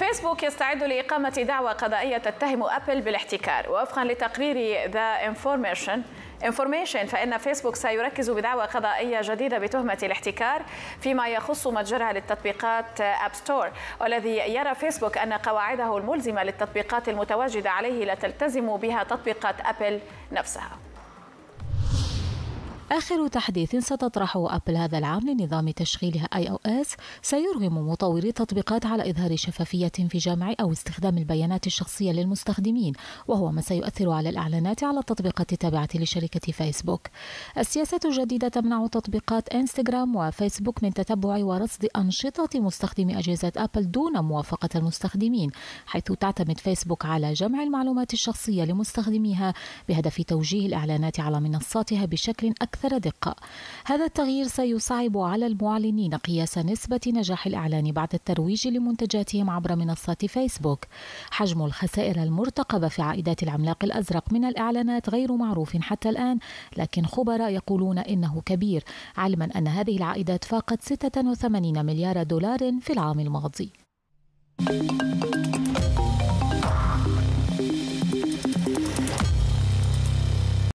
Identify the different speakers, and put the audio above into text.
Speaker 1: فيسبوك يستعد لإقامة دعوى قضائية تتهم أبل بالاحتكار ووفقا لتقرير ذا انفورميشن انفورميشن فإن فيسبوك سيركز بدعوى قضائية جديدة بتهمة الاحتكار فيما يخص متجرها للتطبيقات أب ستور والذي يرى فيسبوك أن قواعده الملزمة للتطبيقات المتواجدة عليه لا تلتزم بها تطبيقات أبل نفسها
Speaker 2: آخر تحديث ستطرحه أبل هذا العام لنظام تشغيلها اي او اس سيرغم مطوري التطبيقات على إظهار شفافية في جمع أو استخدام البيانات الشخصية للمستخدمين وهو ما سيؤثر على الإعلانات على التطبيقات التابعة لشركة فيسبوك السياسة الجديدة تمنع تطبيقات انستغرام وفيسبوك من تتبع ورصد أنشطة مستخدمي أجهزة أبل دون موافقة المستخدمين حيث تعتمد فيسبوك على جمع المعلومات الشخصية لمستخدميها بهدف توجيه الإعلانات على منصاتها بشكل أكثر أكثر دقة هذا التغيير سيصعب على المعلنين قياس نسبة نجاح الإعلان بعد الترويج لمنتجاتهم عبر منصات فيسبوك حجم الخسائر المرتقبة في عائدات العملاق الأزرق من الإعلانات غير معروف حتى الآن لكن خبراء يقولون إنه كبير علما أن هذه العائدات فاقت 86 مليار دولار في العام الماضي. thank you